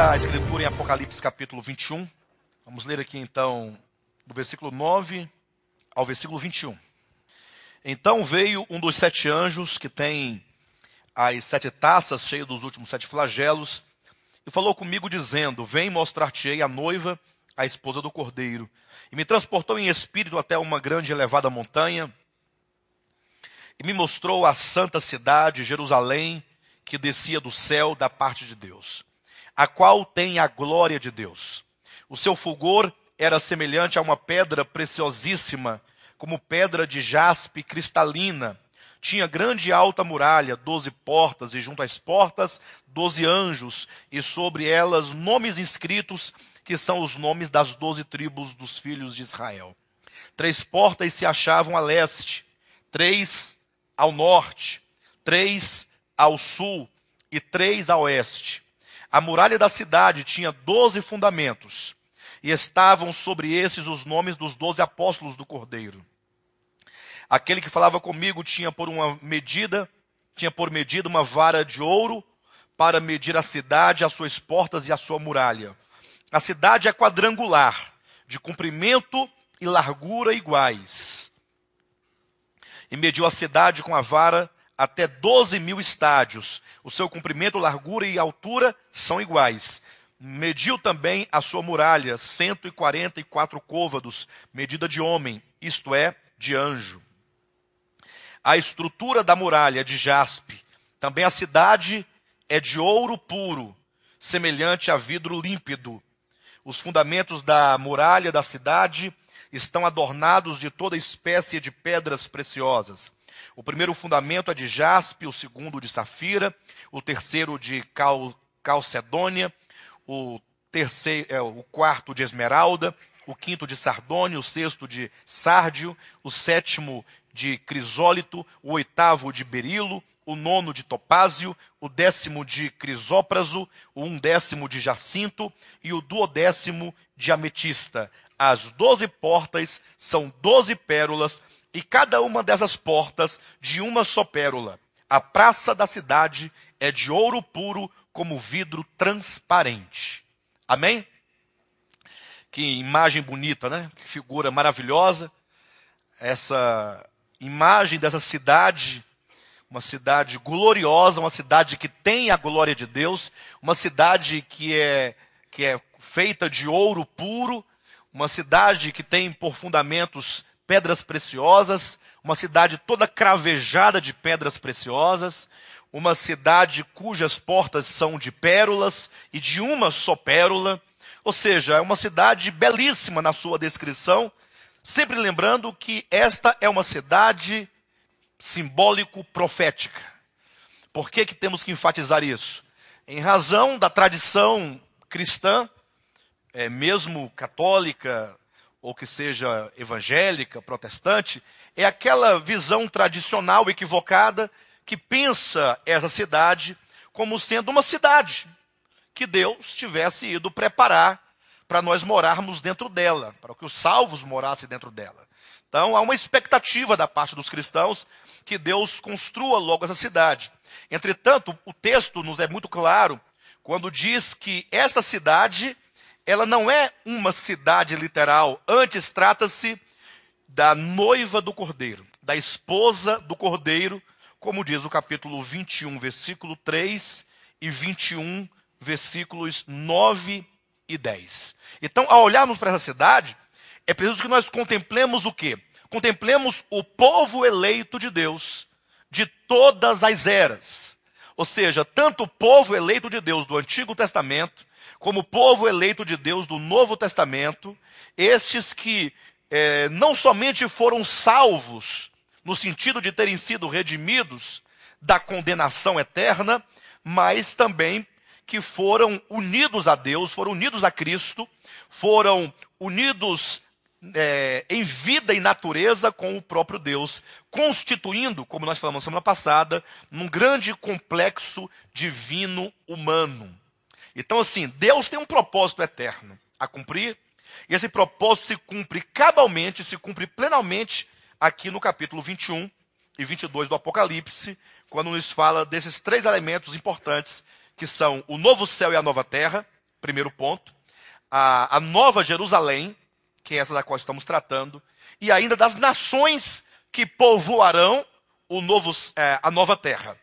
a escritura em Apocalipse capítulo 21. Vamos ler aqui então do versículo 9 ao versículo 21. Então veio um dos sete anjos que tem as sete taças cheias dos últimos sete flagelos e falou comigo dizendo: Vem mostrar-te-ei a noiva, a esposa do cordeiro. E me transportou em espírito até uma grande e elevada montanha e me mostrou a santa cidade Jerusalém que descia do céu da parte de Deus a qual tem a glória de Deus. O seu fulgor era semelhante a uma pedra preciosíssima, como pedra de jaspe cristalina. Tinha grande e alta muralha, doze portas, e junto às portas, doze anjos, e sobre elas nomes inscritos, que são os nomes das doze tribos dos filhos de Israel. Três portas se achavam a leste, três ao norte, três ao sul e três a oeste. A muralha da cidade tinha doze fundamentos, e estavam sobre esses os nomes dos doze apóstolos do Cordeiro. Aquele que falava comigo tinha por uma medida, tinha por medida uma vara de ouro para medir a cidade, as suas portas e a sua muralha. A cidade é quadrangular, de comprimento e largura iguais. E mediu a cidade com a vara até 12 mil estádios. O seu comprimento, largura e altura são iguais. Mediu também a sua muralha, 144 côvados, medida de homem, isto é, de anjo. A estrutura da muralha é de jaspe. Também a cidade é de ouro puro, semelhante a vidro límpido. Os fundamentos da muralha da cidade estão adornados de toda espécie de pedras preciosas. O primeiro fundamento é de jaspe, o segundo de safira, o terceiro de cal, calcedônia, o, terceiro, é, o quarto de esmeralda, o quinto de sardônio, o sexto de sárdio, o sétimo de crisólito, o oitavo de berilo, o nono de topázio, o décimo de crisópraso, o um décimo de jacinto e o duodécimo de ametista. As doze portas são doze pérolas e cada uma dessas portas de uma só pérola. A praça da cidade é de ouro puro como vidro transparente. Amém? Que imagem bonita, né? Que figura maravilhosa. Essa imagem dessa cidade uma cidade gloriosa, uma cidade que tem a glória de Deus, uma cidade que é, que é feita de ouro puro, uma cidade que tem por fundamentos pedras preciosas, uma cidade toda cravejada de pedras preciosas, uma cidade cujas portas são de pérolas e de uma só pérola. Ou seja, é uma cidade belíssima na sua descrição, sempre lembrando que esta é uma cidade simbólico-profética. Por que, que temos que enfatizar isso? Em razão da tradição cristã, é, mesmo católica, ou que seja evangélica, protestante, é aquela visão tradicional equivocada que pensa essa cidade como sendo uma cidade que Deus tivesse ido preparar para nós morarmos dentro dela, para que os salvos morassem dentro dela. Então há uma expectativa da parte dos cristãos que Deus construa logo essa cidade. Entretanto, o texto nos é muito claro quando diz que esta cidade, ela não é uma cidade literal, antes trata-se da noiva do cordeiro, da esposa do cordeiro, como diz o capítulo 21, versículo 3 e 21, versículos 9 e 10. Então, ao olharmos para essa cidade, é preciso que nós contemplemos o quê? Contemplemos o povo eleito de Deus de todas as eras. Ou seja, tanto o povo eleito de Deus do Antigo Testamento, como o povo eleito de Deus do Novo Testamento, estes que é, não somente foram salvos, no sentido de terem sido redimidos da condenação eterna, mas também que foram unidos a Deus, foram unidos a Cristo, foram unidos é, em vida e natureza com o próprio Deus, constituindo, como nós falamos semana passada, um grande complexo divino-humano. Então, assim, Deus tem um propósito eterno a cumprir, e esse propósito se cumpre cabalmente, se cumpre plenamente aqui no capítulo 21 e 22 do Apocalipse, quando nos fala desses três elementos importantes que são o novo céu e a nova terra, primeiro ponto, a, a nova Jerusalém, que é essa da qual estamos tratando, e ainda das nações que povoarão o novo, é, a nova terra.